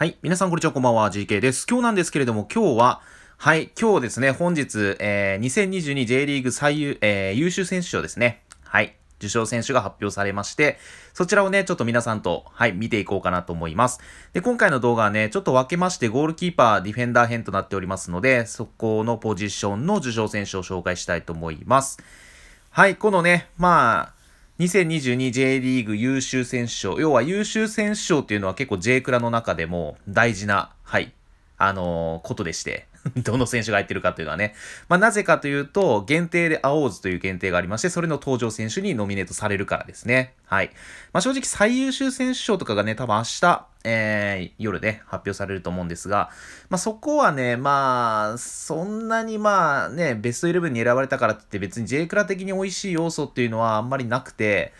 はい。皆さん、こんにちは。こんばんは。GK です。今日なんですけれども、今日は、はい。今日ですね、本日、えー、2022 J リーグ最優、えー、優秀選手賞ですね。はい。受賞選手が発表されまして、そちらをね、ちょっと皆さんと、はい、見ていこうかなと思います。で、今回の動画はね、ちょっと分けまして、ゴールキーパー、ディフェンダー編となっておりますので、そこのポジションの受賞選手を紹介したいと思います。はい。このね、まあ、2022J リーグ優秀選手賞。要は優秀選手賞っていうのは結構 J クラの中でも大事な、はい、あのー、ことでして。どの選手が入ってるかというのはね。まあ、なぜかというと、限定で青オという限定がありまして、それの登場選手にノミネートされるからですね。はい。まあ、正直最優秀選手賞とかがね、多分明日、えー、夜ね、発表されると思うんですが、まあ、そこはね、まあ、そんなにまあね、ベストイレブンに選ばれたからって別に J クラ的に美味しい要素っていうのはあんまりなくて、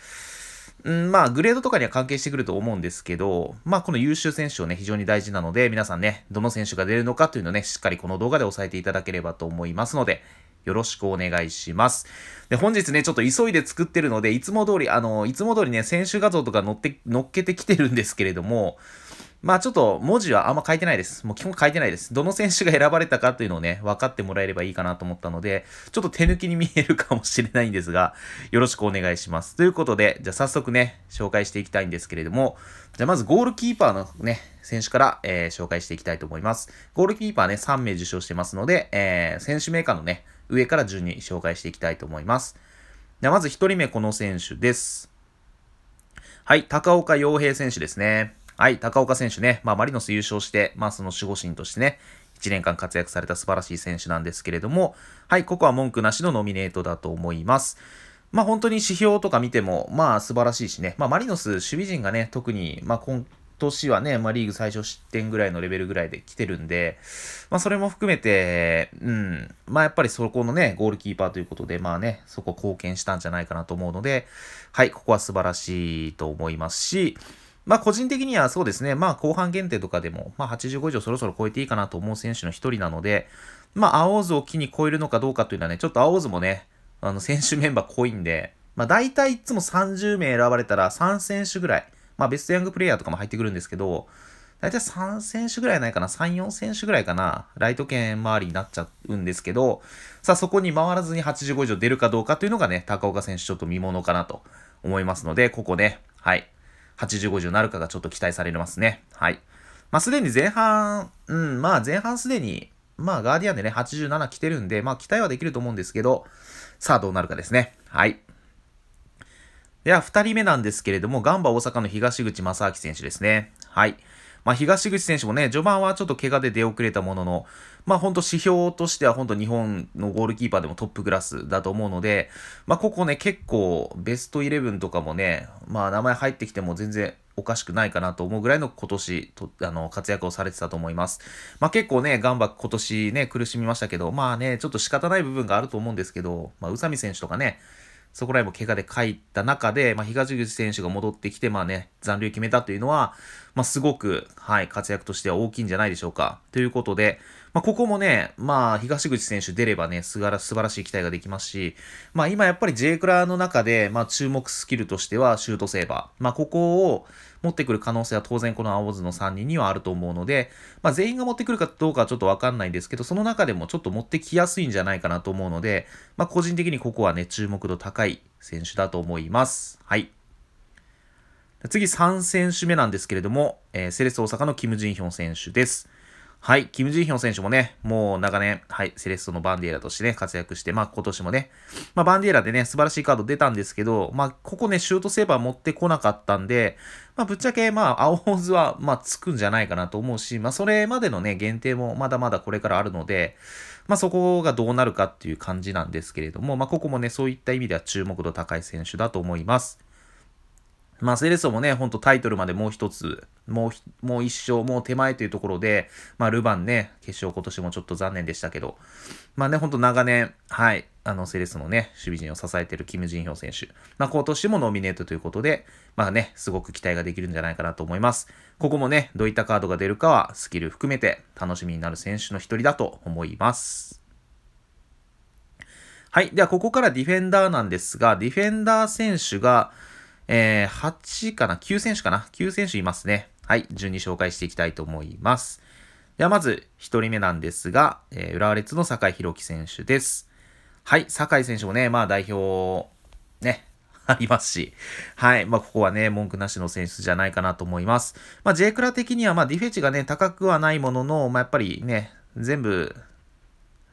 うん、まあ、グレードとかには関係してくると思うんですけど、まあ、この優秀選手をね、非常に大事なので、皆さんね、どの選手が出るのかというのをね、しっかりこの動画で押さえていただければと思いますので、よろしくお願いします。で、本日ね、ちょっと急いで作ってるので、いつも通り、あの、いつも通りね、選手画像とか載って、載っけてきてるんですけれども、まあちょっと文字はあんま書いてないです。もう基本書いてないです。どの選手が選ばれたかというのをね、分かってもらえればいいかなと思ったので、ちょっと手抜きに見えるかもしれないんですが、よろしくお願いします。ということで、じゃあ早速ね、紹介していきたいんですけれども、じゃあまずゴールキーパーのね、選手から、えー、紹介していきたいと思います。ゴールキーパーね、3名受賞してますので、えー、選手名ーのね、上から順に紹介していきたいと思います。じゃあまず1人目この選手です。はい、高岡洋平選手ですね。はい、高岡選手ね、まあ、マリノス優勝して、まあ、その守護神としてね、1年間活躍された素晴らしい選手なんですけれども、はい、ここは文句なしのノミネートだと思います。まあ本当に指標とか見ても、まあ素晴らしいしね、まあマリノス守備陣がね、特に、まあ今年はね、まあリーグ最初失点ぐらいのレベルぐらいで来てるんで、まあそれも含めて、うん、まあやっぱりそこのね、ゴールキーパーということで、まあね、そこ貢献したんじゃないかなと思うので、はい、ここは素晴らしいと思いますし、まあ個人的にはそうですね、まあ後半限定とかでも、まあ85以上そろそろ超えていいかなと思う選手の一人なので、まあ青図を機に超えるのかどうかというのはね、ちょっと青図もね、あの選手メンバー濃いんで、まあ大体いつも30名選ばれたら3選手ぐらい、まあベストヤングプレイヤーとかも入ってくるんですけど、大体3選手ぐらいないかな、3、4選手ぐらいかな、ライト圏周りになっちゃうんですけど、さあそこに回らずに85以上出るかどうかというのがね、高岡選手ちょっと見ものかなと思いますので、ここね、はい。80、50なるかがちょっと期待されますね。はい。まあ、すでに前半、うん、まあ、前半すでに、まあ、ガーディアンでね、87来てるんで、まあ、期待はできると思うんですけど、さあ、どうなるかですね。はい。では、2人目なんですけれども、ガンバ大阪の東口正明選手ですね。はい。まあ、東口選手もね、序盤はちょっと怪我で出遅れたものの、まあ、本当指標としては本当日本のゴールキーパーでもトップクラスだと思うので、まあ、ここね、結構ベストイレブンとかもね、まあ、名前入ってきても全然おかしくないかなと思うぐらいの今年とあの活躍をされてたと思います。まあ、結構ね、ガンバ今年ね、苦しみましたけど、まあね、ちょっと仕方ない部分があると思うんですけど、まあ、宇佐美選手とかね、そこら辺も怪我で帰った中で、まあ、東口選手が戻ってきて、まあね、残留決めたというのは、まあ、すごく、はい、活躍としては大きいんじゃないでしょうか。ということで、まあ、ここもね、まあ、東口選手出ればね、すら、素晴らしい期待ができますし、まあ、今やっぱり J クラーの中で、まあ、注目スキルとしては、シュートセーバー。まあ、ここを、持ってくる可能性は当然この青ズの3人にはあると思うので、まあ、全員が持ってくるかどうかはちょっとわかんないんですけど、その中でもちょっと持ってきやすいんじゃないかなと思うので、まあ、個人的にここはね、注目度高い選手だと思います。はい。次3選手目なんですけれども、えー、セレス大阪のキム・ジンヒョン選手です。はい、キム・ジンヒョン選手もね、もう長年、はい、セレッソのバンディエラとしてね、活躍して、まあ今年もね、まあバンディエラでね、素晴らしいカード出たんですけど、まあここね、シュートセーバー持ってこなかったんで、まあぶっちゃけ、まあ青オズは、まあつくんじゃないかなと思うし、まあそれまでのね、限定もまだまだこれからあるので、まあそこがどうなるかっていう感じなんですけれども、まあここもね、そういった意味では注目度高い選手だと思います。まあ、セレッソもね、ほんとタイトルまでもう一つ、もう、もう一勝、もう手前というところで、まあ、ルヴァンね、決勝今年もちょっと残念でしたけど、まあね、ほんと長年、はい、あの、セレッソのね、守備陣を支えてるキム・ジンヒョウ選手、まあ、今年もノミネートということで、まあね、すごく期待ができるんじゃないかなと思います。ここもね、どういったカードが出るかは、スキル含めて楽しみになる選手の一人だと思います。はい。では、ここからディフェンダーなんですが、ディフェンダー選手が、えー、8かな ?9 選手かな ?9 選手いますね。はい、順に紹介していきたいと思います。ではまず、1人目なんですが、えー、浦和レッズの酒井宏樹選手です。はい、酒井選手もね、まあ代表、ね、ありますし、はい。まあ、ここはね、文句なしの選手じゃないかなと思います。まあ、J クラ的には、まあ、ディフェチがね、高くはないものの、まあ、やっぱりね、全部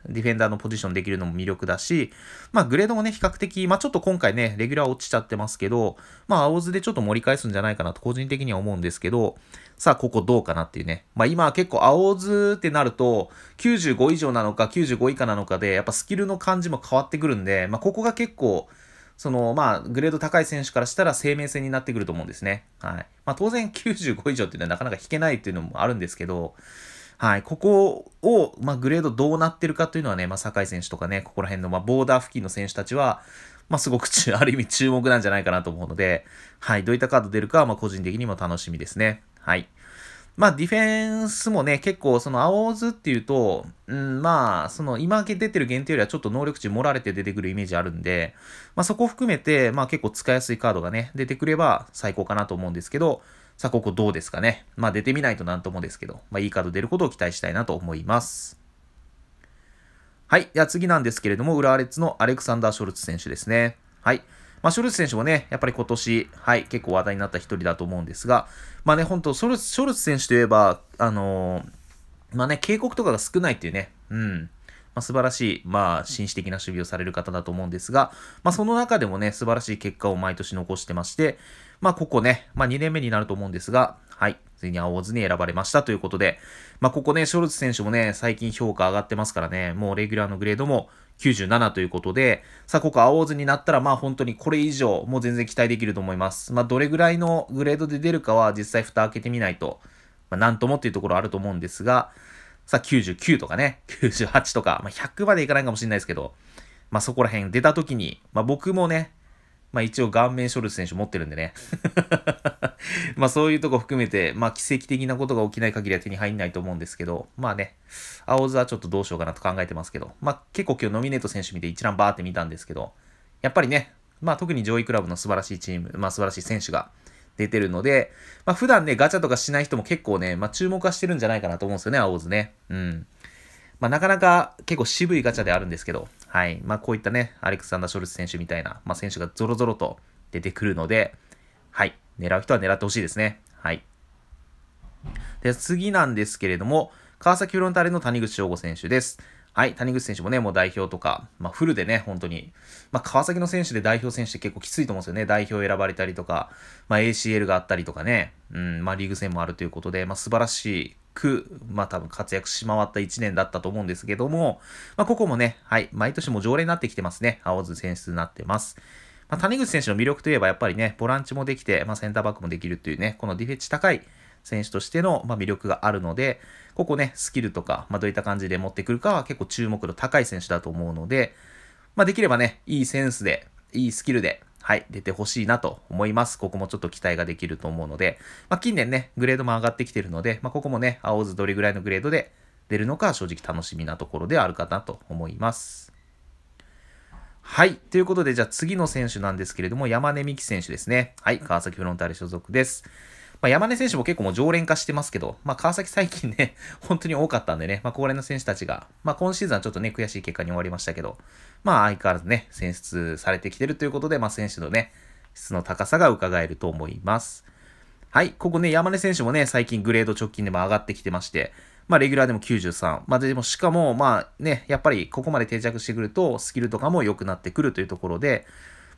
ディフェンダーのポジションできるのも魅力だし、まあ、グレードもね、比較的、まあ、ちょっと今回ね、レギュラー落ちちゃってますけど、まあ、青図でちょっと盛り返すんじゃないかなと、個人的には思うんですけど、さあ、ここどうかなっていうね。まあ、今結構青図ってなると、95以上なのか、95以下なのかで、やっぱスキルの感じも変わってくるんで、まあ、ここが結構、その、まあ、グレード高い選手からしたら生命線になってくると思うんですね。はい。まあ、当然95以上っていうのはなかなか引けないっていうのもあるんですけど、はい、ここを、まあ、グレードどうなってるかというのはね、まあ、酒井選手とかね、ここら辺の、まあ、ボーダー付近の選手たちは、まあ、すごく ある意味注目なんじゃないかなと思うので、はい、どういったカード出るかは、まあ、個人的にも楽しみですね。はい。まあ、ディフェンスもね、結構、その、青ズっていうと、うん、まあ、その、今出てる限定よりはちょっと能力値盛られて出てくるイメージあるんで、まあ、そこ含めて、まあ、結構使いやすいカードがね、出てくれば最高かなと思うんですけど、さあ、ここどうですかね。まあ、出てみないとなんともですけど、まあ、いいカード出ることを期待したいなと思います。はい。では次なんですけれども、浦和レッズのアレクサンダー・ショルツ選手ですね。はい。まあ、ショルツ選手もね、やっぱり今年、はい、結構話題になった一人だと思うんですが、まあね、本当ショルツ、ショルツ選手といえば、あのー、まあね、警告とかが少ないっていうね、うん。まあ、素晴らしい、まあ、紳士的な守備をされる方だと思うんですが、まあ、その中でもね、素晴らしい結果を毎年残してまして、まあ、ここね、まあ、2年目になると思うんですが、はい、ついに青オに選ばれましたということで、まあ、ここね、ショルツ選手もね、最近評価上がってますからね、もうレギュラーのグレードも97ということで、さあ、ここ青オになったら、まあ本当にこれ以上、もう全然期待できると思います。まあ、どれぐらいのグレードで出るかは、実際蓋開けてみないと、まあ、なんともっていうところあると思うんですが、さ、99とかね、98とか、まあ、100までいかないかもしれないですけど、まあ、そこら辺出た時に、まあ、僕もね、まあ、一応顔面ショルツ選手持ってるんでね。まあ、そういうとこ含めて、まあ、奇跡的なことが起きない限りは手に入んないと思うんですけど、まあね、青座はちょっとどうしようかなと考えてますけど、まあ、結構今日ノミネート選手見て一覧バーって見たんですけど、やっぱりね、まあ、特に上位クラブの素晴らしいチーム、まあ、素晴らしい選手が、出てるので、まあ、普段ね、ガチャとかしない人も結構ね、まあ、注目はしてるんじゃないかなと思うんですよね、青ズね。うん。まあ、なかなか結構渋いガチャであるんですけど、はい。まあ、こういったね、アレクサンダー・ショルツ選手みたいな、まあ、選手がゾロゾロと出てくるので、はい。狙う人は狙ってほしいですね。はい。で、次なんですけれども、川崎フロンターレの谷口翔吾選手です。はい、谷口選手もね、もう代表とか、まあ、フルでね、本当に、まあ、川崎の選手で代表選手って結構きついと思うんですよね。代表選ばれたりとか、まあ、ACL があったりとかね、うん、まあ、リーグ戦もあるということで、まあ、素晴らしく、まあ、多分活躍し回った1年だったと思うんですけども、まあ、ここもね、はい、毎年も常連になってきてますね。青津選出になってます。まあ、谷口選手の魅力といえば、やっぱりね、ボランチもできて、まあ、センターバックもできるっていうね、このディフェッチ高い、選手としての、ま魅力があるので、ここね、スキルとか、まどういった感じで持ってくるかは結構注目度高い選手だと思うので、まあ、できればね、いいセンスで、いいスキルで、はい、出てほしいなと思います。ここもちょっと期待ができると思うので、まあ、近年ね、グレードも上がってきてるので、まあ、ここもね、青図どれぐらいのグレードで出るのか、正直楽しみなところではあるかなと思います。はい。ということで、じゃあ次の選手なんですけれども、山根美希選手ですね。はい。川崎フロンターレ所属です。まあ、山根選手も結構もう常連化してますけど、まあ、川崎最近ね、本当に多かったんでね、まあ、高齢の選手たちが、まあ、今シーズンはちょっとね、悔しい結果に終わりましたけど、まあ、相変わらずね、選出されてきてるということで、まあ、選手のね、質の高さが伺えると思います。はい、ここね、山根選手もね、最近グレード直近でも上がってきてまして、まあ、レギュラーでも93。まあ、でも、しかも、まあね、やっぱりここまで定着してくると、スキルとかも良くなってくるというところで、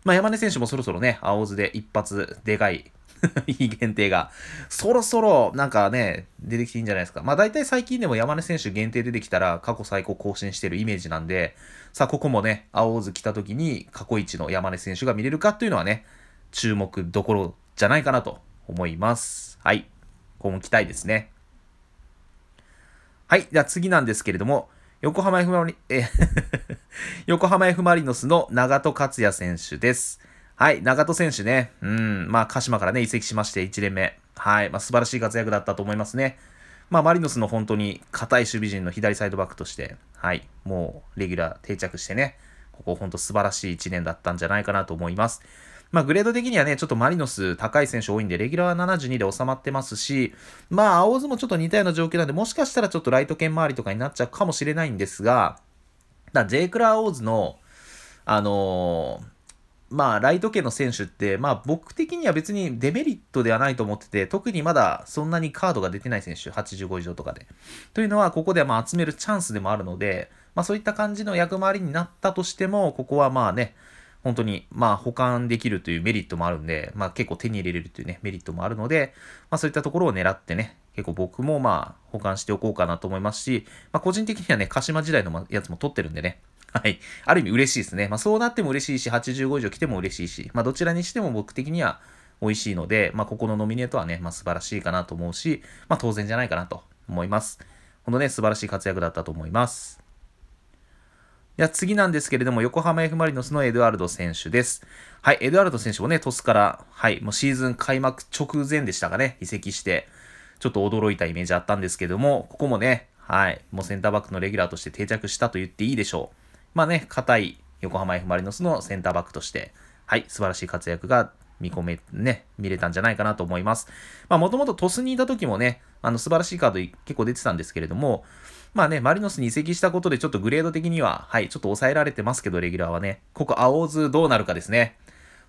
まあ、山根選手もそろそろね、青津で一発でかい いい限定が。そろそろ、なんかね、出てきていいんじゃないですか。まあ大体最近でも山根選手限定出てきたら過去最高更新してるイメージなんで、さあここもね、青津来た時に過去一の山根選手が見れるかっていうのはね、注目どころじゃないかなと思います。はい。今後期待ですね。はい。じゃあ次なんですけれども、横浜 F・ マリ、え 横浜 F・ マリノスの長戸克也選手です。はい、長戸選手ね、うん、まあ、鹿島からね、移籍しまして、1年目。はい、まあ、素晴らしい活躍だったと思いますね。まあ、マリノスの本当に硬い守備陣の左サイドバックとして、はい、もうレギュラー定着してね、ここ本当素晴らしい1年だったんじゃないかなと思います。まあ、グレード的にはね、ちょっとマリノス高い選手多いんで、レギュラーは72で収まってますし、まあ、青津もちょっと似たような状況なんで、もしかしたらちょっとライト圏周りとかになっちゃうかもしれないんですが、だジェイクラー・オーズの、あのーまあ、ライト系の選手って、まあ、僕的には別にデメリットではないと思ってて、特にまだそんなにカードが出てない選手、85以上とかで。というのは、ここでまあ集めるチャンスでもあるので、まあ、そういった感じの役回りになったとしても、ここはまあね、本当に、まあ、保管できるというメリットもあるんで、まあ、結構手に入れれるというね、メリットもあるので、まあ、そういったところを狙ってね、結構僕もまあ、保管しておこうかなと思いますし、まあ、個人的にはね、鹿島時代のやつも取ってるんでね、はい。ある意味嬉しいですね。まあそうなっても嬉しいし、85以上来ても嬉しいし、まあどちらにしても僕的には美味しいので、まあここのノミネートはね、まあ素晴らしいかなと思うし、まあ当然じゃないかなと思います。ほんとね、素晴らしい活躍だったと思います。では次なんですけれども、横浜 F・ マリノスのエドワルド選手です。はい、エドワルド選手もね、トスから、はい、もうシーズン開幕直前でしたかね、移籍して、ちょっと驚いたイメージあったんですけども、ここもね、はい、もうセンターバックのレギュラーとして定着したと言っていいでしょう。まあね、硬い横浜 F・ マリノスのセンターバックとして、はい、素晴らしい活躍が見込め、ね、見れたんじゃないかなと思います。まあ、もともと鳥栖にいた時もね、あの、素晴らしいカード結構出てたんですけれども、まあね、マリノスに移籍したことでちょっとグレード的には、はい、ちょっと抑えられてますけど、レギュラーはね、ここ青図どうなるかですね。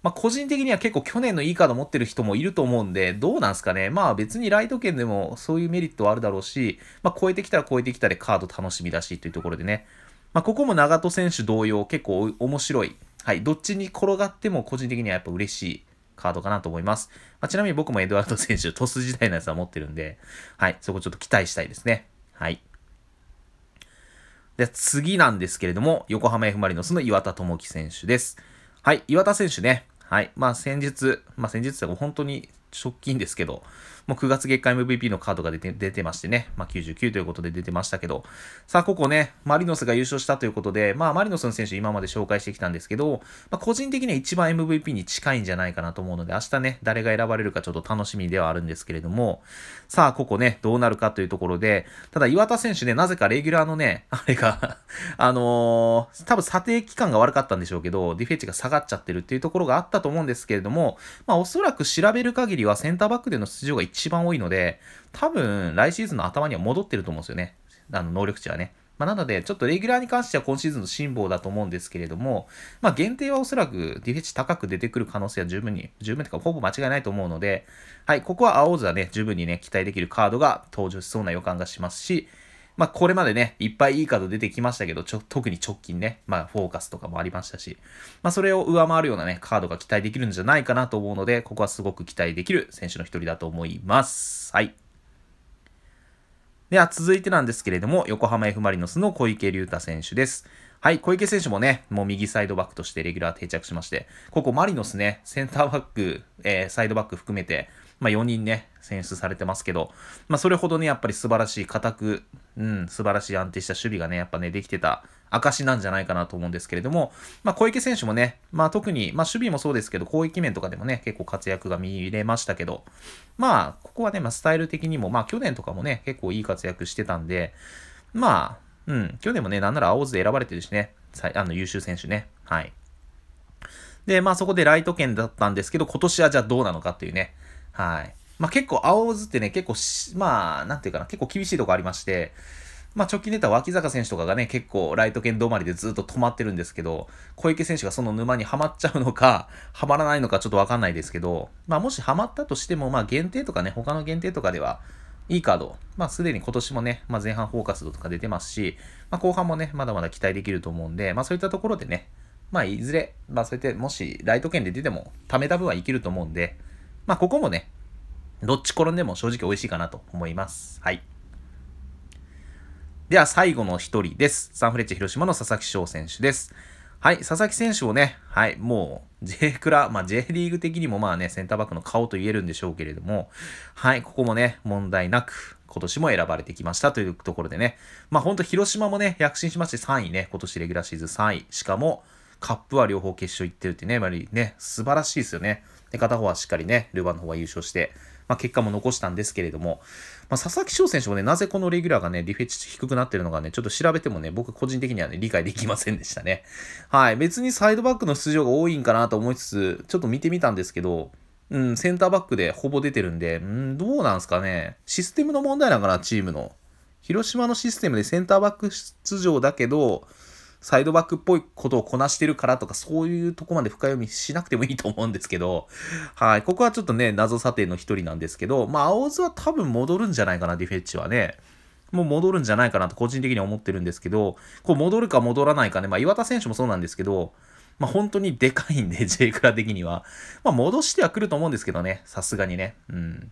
まあ、個人的には結構去年のいいカード持ってる人もいると思うんで、どうなんすかね。まあ別にライト圏でもそういうメリットはあるだろうし、まあ超えてきたら超えてきたでカード楽しみだしというところでね。まあ、ここも長戸選手同様、結構面白い。はい。どっちに転がっても個人的にはやっぱ嬉しいカードかなと思います。まあ、ちなみに僕もエドワード選手、トス時代のやつは持ってるんで、はい。そこちょっと期待したいですね。はい。で、次なんですけれども、横浜 F・ マリノスの岩田智樹選手です。はい。岩田選手ね。はい。まあ、先日、まあ、先日っ本当に直近ですけど、もう9月月間 MVP のカードが出て出てましてね、まあ、99ということで出てましたけど、さあ、ここね、マリノスが優勝したということで、まあ、マリノスの選手今まで紹介してきたんですけど、まあ、個人的には一番 MVP に近いんじゃないかなと思うので、明日ね、誰が選ばれるかちょっと楽しみではあるんですけれども、さあ、ここね、どうなるかというところで、ただ岩田選手ね、なぜかレギュラーのね、あれがあのー、多分査定期間が悪かったんでしょうけど、ディフェッチが下がっちゃってるっていうところがあったと思うんですけれども、まあ、おそらく調べる限りはセンターバックでの出場が一番多いので、多分来シーズンの頭には戻ってると思うんですよね。あの能力値はね。まあ、なので、ちょっとレギュラーに関しては今シーズンの辛抱だと思うんですけれども、まあ、限定はおそらくディフェッチ高く出てくる可能性は十分に、十分というかほぼ間違いないと思うので、はい、ここは青図はね、十分にね、期待できるカードが登場しそうな予感がしますし、まあ、これまでね、いっぱいいいカード出てきましたけど、ちょ、特に直近ね、まあ、フォーカスとかもありましたし、まあ、それを上回るようなね、カードが期待できるんじゃないかなと思うので、ここはすごく期待できる選手の一人だと思います。はい。では、続いてなんですけれども、横浜 F・ マリノスの小池隆太選手です。はい、小池選手もね、もう右サイドバックとしてレギュラー定着しまして、ここマリノスね、センターバック、えー、サイドバック含めて、まあ、4人ね、選出されてますけど、まあ、それほどね、やっぱり素晴らしい、固く、うん、素晴らしい安定した守備がね、やっぱね、できてた証なんじゃないかなと思うんですけれども、まあ、小池選手もね、まあ、特に、まあ、守備もそうですけど、攻撃面とかでもね、結構活躍が見れましたけど、まあ、ここはね、まあ、スタイル的にも、まあ、去年とかもね、結構いい活躍してたんで、まあ、うん、去年もね、なんなら青津で選ばれてるしね、あの優秀選手ね、はい。で、まあそこでライト圏だったんですけど、今年はじゃあどうなのかっていうね、はい。まあ結構、青図ってね、結構まあ、なんていうかな、結構厳しいとこありまして、まあ直近出た脇坂選手とかがね、結構ライト圏止まりでずっと止まってるんですけど、小池選手がその沼にはまっちゃうのか、はまらないのかちょっとわかんないですけど、まあもしはまったとしても、まあ限定とかね、他の限定とかでは、いいカード、まあすでに今年もね、まあ前半フォーカスとか出てますし、まあ後半もね、まだまだ期待できると思うんで、まあそういったところでね、まあいずれ、まあそうやってもしライト圏で出ても、ためた分は生きると思うんで、まあ、ここもね、どっち転んでも正直美味しいかなと思います。はい。では最後の一人です。サンフレッチェ広島の佐々木翔選手です。はい、佐々木選手をね、はい、もう J クラ、まあ J リーグ的にもまあね、センターバックの顔と言えるんでしょうけれども、はい、ここもね、問題なく、今年も選ばれてきましたというところでね、まあほんと広島もね、躍進しまして3位ね、今年レギュラーシーズン3位、しかもカップは両方決勝行ってるってね、やっぱりね、素晴らしいですよね。で、片方はしっかりね、ルヴァンの方は優勝して、まあ、結果も残したんですけれども、まあ、佐々木翔選手もね、なぜこのレギュラーがね、リフェチ低くなってるのかね、ちょっと調べてもね、僕個人的にはね、理解できませんでしたね。はい。別にサイドバックの出場が多いんかなと思いつつ、ちょっと見てみたんですけど、うん、センターバックでほぼ出てるんで、うん、どうなんすかね。システムの問題なのかな、チームの。広島のシステムでセンターバック出場だけど、サイドバックっぽいことをこなしてるからとか、そういうとこまで深読みしなくてもいいと思うんですけど、はい、ここはちょっとね、謎査定の一人なんですけど、まあ、青津は多分戻るんじゃないかな、ディフェッチはね。もう戻るんじゃないかなと個人的には思ってるんですけど、こう戻るか戻らないかね、まあ岩田選手もそうなんですけど、まあ、本当にでかいんで、J クラ的には。まあ、戻してはくると思うんですけどね、さすがにね。うん。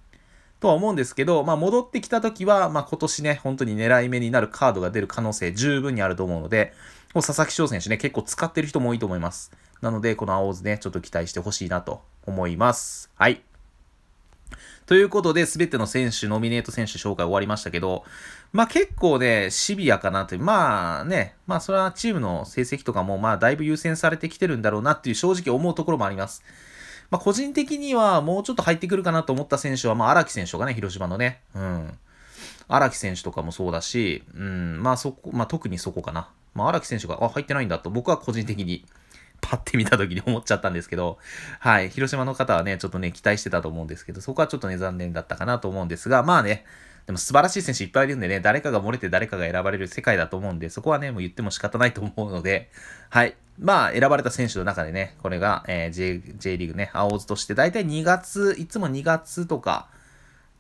とは思うんですけど、まあ、戻ってきた時は、まあ、今年ね、本当に狙い目になるカードが出る可能性十分にあると思うので、を佐々木翔選手ね、結構使ってる人も多いと思います。なので、この青図ね、ちょっと期待してほしいなと思います。はい。ということで、すべての選手、ノミネート選手紹介終わりましたけど、まあ結構ね、シビアかなという、まあね、まあそれはチームの成績とかも、まあだいぶ優先されてきてるんだろうなっていう正直思うところもあります。まあ個人的にはもうちょっと入ってくるかなと思った選手は、まあ荒木選手とかね、広島のね、うん。荒木選手とかもそうだし、うん、まあそこ、まあ特にそこかな。まあ、荒木選手が、あ、入ってないんだと、僕は個人的に、パッて見た時に思っちゃったんですけど、はい、広島の方はね、ちょっとね、期待してたと思うんですけど、そこはちょっとね、残念だったかなと思うんですが、まあね、でも素晴らしい選手いっぱいいるんでね、誰かが漏れて誰かが選ばれる世界だと思うんで、そこはね、もう言っても仕方ないと思うので、はい。まあ、選ばれた選手の中でね、これが、えー、J, J リーグね、青津として、だいたい2月、いつも2月とか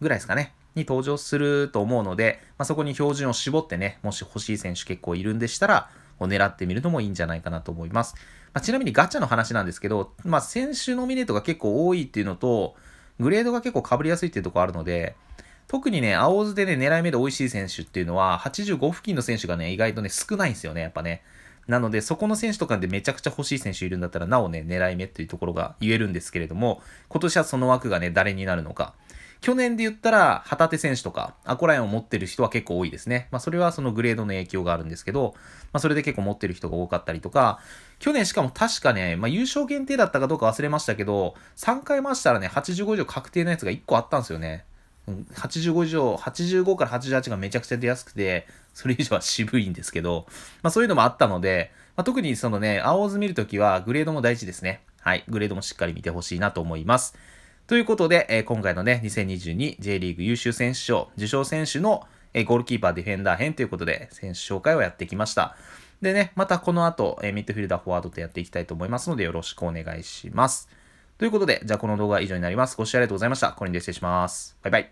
ぐらいですかね。に登場すると思うので、まあ、そこに標準を絞ってね、もし欲しい選手結構いるんでしたら、狙ってみるのもいいんじゃないかなと思います。まあ、ちなみにガチャの話なんですけど、まあ、先週ノミネートが結構多いっていうのと、グレードが結構被りやすいっていうところあるので、特にね、青図でね、狙い目で美味しい選手っていうのは、85付近の選手がね、意外とね、少ないんですよね、やっぱね。なので、そこの選手とかでめちゃくちゃ欲しい選手いるんだったら、なおね、狙い目っていうところが言えるんですけれども、今年はその枠がね、誰になるのか。去年で言ったら、旗手選手とか、アコラインを持ってる人は結構多いですね。まあ、それはそのグレードの影響があるんですけど、まあ、それで結構持ってる人が多かったりとか、去年しかも確かね、まあ、優勝限定だったかどうか忘れましたけど、3回回したらね、85以上確定のやつが1個あったんですよね。85以上、85から88がめちゃくちゃ出やすくて、それ以上は渋いんですけど、まあそういうのもあったので、まあ、特にそのね、青図見るときはグレードも大事ですね。はい、グレードもしっかり見てほしいなと思います。ということで、えー、今回のね、2022J リーグ優秀選手賞、受賞選手の、えー、ゴールキーパーディフェンダー編ということで、選手紹介をやってきました。でね、またこの後、えー、ミッドフィルダー、フォワードとやっていきたいと思いますので、よろしくお願いします。ということで、じゃあこの動画は以上になります。ご視聴ありがとうございました。これにで失礼します。バイバイ。